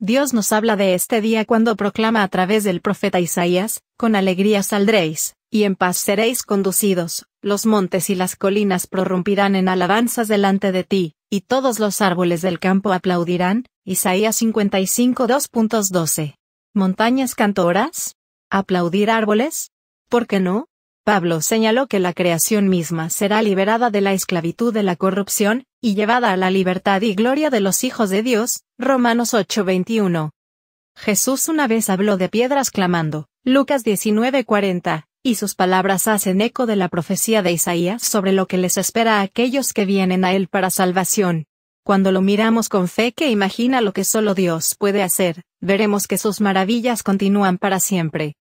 Dios nos habla de este día cuando proclama a través del profeta Isaías, con alegría saldréis, y en paz seréis conducidos, los montes y las colinas prorrumpirán en alabanzas delante de ti, y todos los árboles del campo aplaudirán, Isaías 55 2.12. ¿Montañas cantoras? ¿Aplaudir árboles? ¿Por qué no? Pablo señaló que la creación misma será liberada de la esclavitud de la corrupción, y llevada a la libertad y gloria de los hijos de Dios, Romanos 8:21. Jesús una vez habló de piedras clamando, Lucas 19:40, y sus palabras hacen eco de la profecía de Isaías sobre lo que les espera a aquellos que vienen a Él para salvación. Cuando lo miramos con fe que imagina lo que solo Dios puede hacer, veremos que sus maravillas continúan para siempre.